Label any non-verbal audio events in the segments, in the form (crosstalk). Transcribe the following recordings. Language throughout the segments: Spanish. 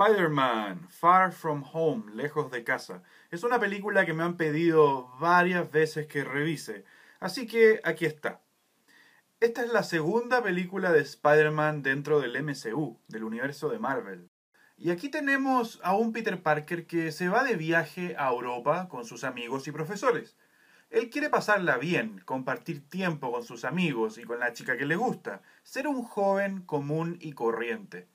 Spider-Man, Far From Home, Lejos de Casa. Es una película que me han pedido varias veces que revise, así que aquí está. Esta es la segunda película de Spider-Man dentro del MCU, del universo de Marvel. Y aquí tenemos a un Peter Parker que se va de viaje a Europa con sus amigos y profesores. Él quiere pasarla bien, compartir tiempo con sus amigos y con la chica que le gusta, ser un joven común y corriente.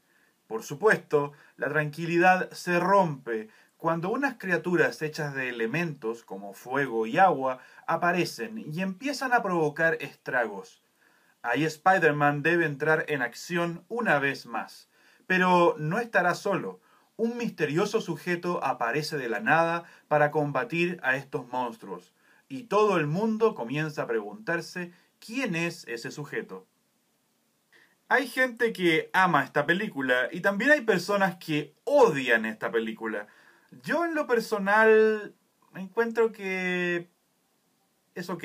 Por supuesto, la tranquilidad se rompe cuando unas criaturas hechas de elementos como fuego y agua aparecen y empiezan a provocar estragos. Ahí Spider-Man debe entrar en acción una vez más. Pero no estará solo. Un misterioso sujeto aparece de la nada para combatir a estos monstruos. Y todo el mundo comienza a preguntarse quién es ese sujeto. Hay gente que ama esta película y también hay personas que odian esta película. Yo en lo personal me encuentro que es ok.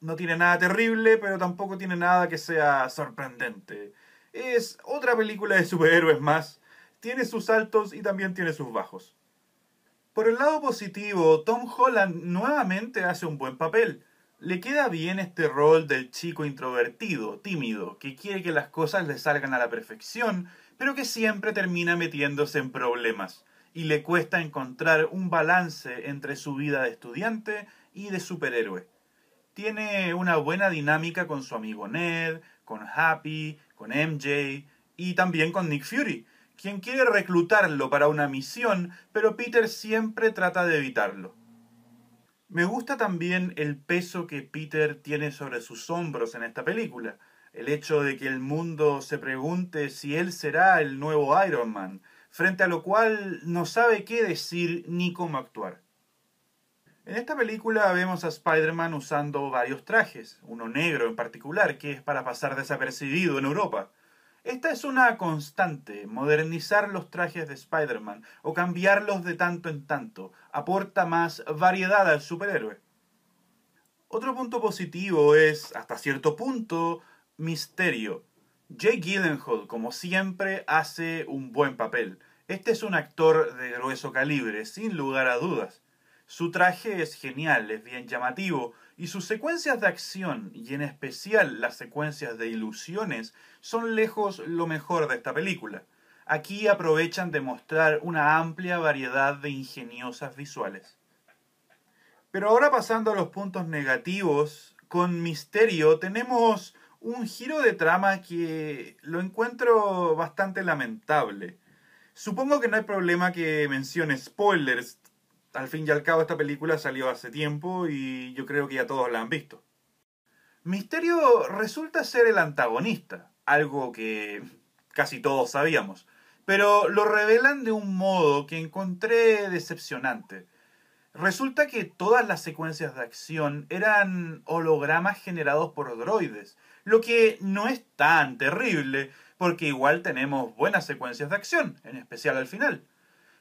No tiene nada terrible, pero tampoco tiene nada que sea sorprendente. Es otra película de superhéroes más. Tiene sus altos y también tiene sus bajos. Por el lado positivo, Tom Holland nuevamente hace un buen papel. Le queda bien este rol del chico introvertido, tímido, que quiere que las cosas le salgan a la perfección, pero que siempre termina metiéndose en problemas, y le cuesta encontrar un balance entre su vida de estudiante y de superhéroe. Tiene una buena dinámica con su amigo Ned, con Happy, con MJ y también con Nick Fury, quien quiere reclutarlo para una misión, pero Peter siempre trata de evitarlo. Me gusta también el peso que Peter tiene sobre sus hombros en esta película. El hecho de que el mundo se pregunte si él será el nuevo Iron Man, frente a lo cual no sabe qué decir ni cómo actuar. En esta película vemos a Spider-Man usando varios trajes, uno negro en particular, que es para pasar desapercibido en Europa. Esta es una constante, modernizar los trajes de Spider-Man o cambiarlos de tanto en tanto, aporta más variedad al superhéroe. Otro punto positivo es, hasta cierto punto, misterio. Jake Gyllenhaal, como siempre, hace un buen papel. Este es un actor de grueso calibre, sin lugar a dudas. Su traje es genial, es bien llamativo, y sus secuencias de acción, y en especial las secuencias de ilusiones, son lejos lo mejor de esta película. Aquí aprovechan de mostrar una amplia variedad de ingeniosas visuales. Pero ahora pasando a los puntos negativos, con Misterio tenemos un giro de trama que lo encuentro bastante lamentable. Supongo que no hay problema que mencione spoilers, al fin y al cabo esta película salió hace tiempo y yo creo que ya todos la han visto. Misterio resulta ser el antagonista, algo que casi todos sabíamos, pero lo revelan de un modo que encontré decepcionante. Resulta que todas las secuencias de acción eran hologramas generados por droides, lo que no es tan terrible, porque igual tenemos buenas secuencias de acción, en especial al final.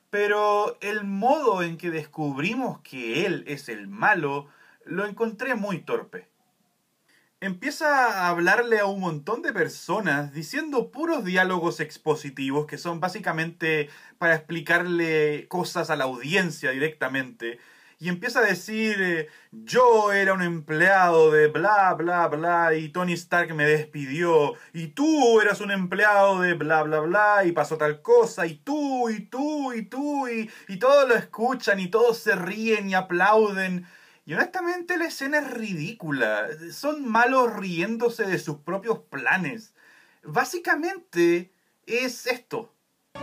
Pero el modo en que descubrimos que él es el malo lo encontré muy torpe. Empieza a hablarle a un montón de personas diciendo puros diálogos expositivos que son básicamente para explicarle cosas a la audiencia directamente y empieza a decir, eh, yo era un empleado de bla, bla, bla, y Tony Stark me despidió, y tú eras un empleado de bla, bla, bla, y pasó tal cosa, y tú, y tú, y tú, y, y todos lo escuchan, y todos se ríen y aplauden. Y honestamente la escena es ridícula. Son malos riéndose de sus propios planes. Básicamente es esto. (laughs)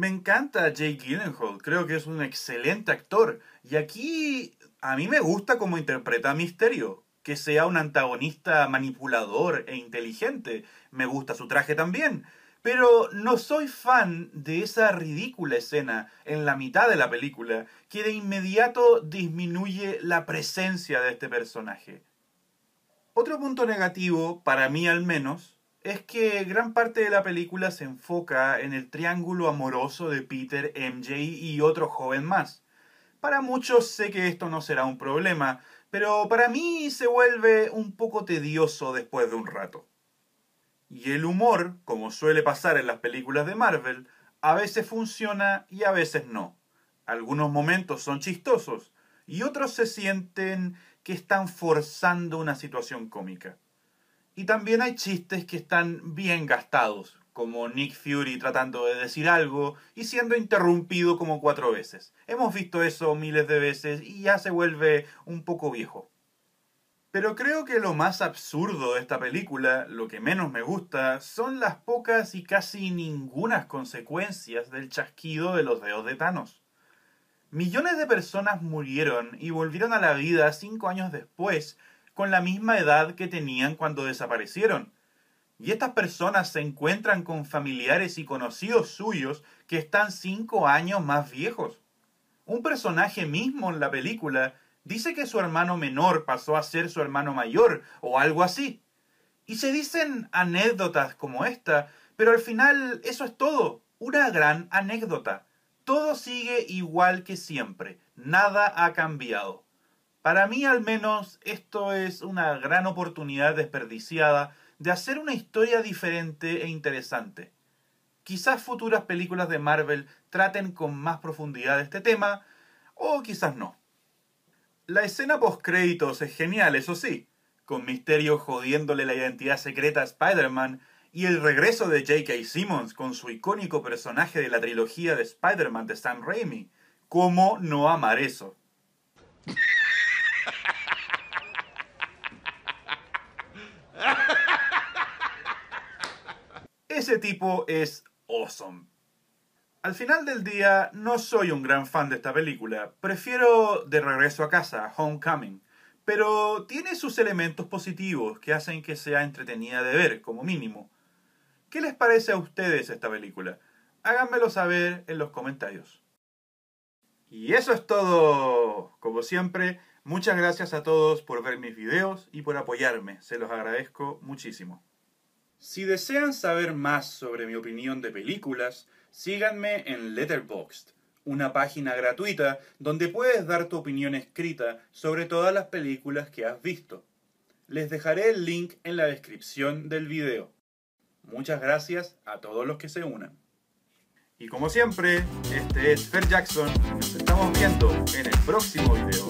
Me encanta Jake Gyllenhaal, creo que es un excelente actor. Y aquí a mí me gusta cómo interpreta a Misterio, que sea un antagonista manipulador e inteligente. Me gusta su traje también. Pero no soy fan de esa ridícula escena en la mitad de la película que de inmediato disminuye la presencia de este personaje. Otro punto negativo, para mí al menos, es que gran parte de la película se enfoca en el triángulo amoroso de Peter, MJ y otro joven más. Para muchos sé que esto no será un problema, pero para mí se vuelve un poco tedioso después de un rato. Y el humor, como suele pasar en las películas de Marvel, a veces funciona y a veces no. Algunos momentos son chistosos y otros se sienten que están forzando una situación cómica. Y también hay chistes que están bien gastados, como Nick Fury tratando de decir algo y siendo interrumpido como cuatro veces. Hemos visto eso miles de veces y ya se vuelve un poco viejo. Pero creo que lo más absurdo de esta película, lo que menos me gusta, son las pocas y casi ningunas consecuencias del chasquido de los dedos de Thanos. Millones de personas murieron y volvieron a la vida cinco años después con la misma edad que tenían cuando desaparecieron. Y estas personas se encuentran con familiares y conocidos suyos que están cinco años más viejos. Un personaje mismo en la película dice que su hermano menor pasó a ser su hermano mayor o algo así. Y se dicen anécdotas como esta, pero al final eso es todo, una gran anécdota. Todo sigue igual que siempre, nada ha cambiado. Para mí al menos esto es una gran oportunidad desperdiciada de hacer una historia diferente e interesante. Quizás futuras películas de Marvel traten con más profundidad este tema, o quizás no. La escena post-créditos es genial, eso sí, con Misterio jodiéndole la identidad secreta a Spider-Man y el regreso de J.K. Simmons con su icónico personaje de la trilogía de Spider-Man de Sam Raimi. ¿Cómo no amar eso? Ese tipo es awesome. Al final del día, no soy un gran fan de esta película. Prefiero De Regreso a Casa, Homecoming. Pero tiene sus elementos positivos que hacen que sea entretenida de ver, como mínimo. ¿Qué les parece a ustedes esta película? Háganmelo saber en los comentarios. Y eso es todo. Como siempre, muchas gracias a todos por ver mis videos y por apoyarme. Se los agradezco muchísimo. Si desean saber más sobre mi opinión de películas, síganme en Letterboxd, una página gratuita donde puedes dar tu opinión escrita sobre todas las películas que has visto. Les dejaré el link en la descripción del video. Muchas gracias a todos los que se unan. Y como siempre, este es Fer Jackson. Nos estamos viendo en el próximo video.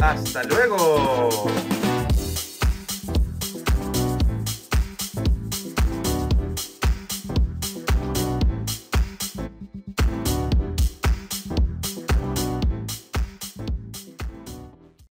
¡Hasta luego!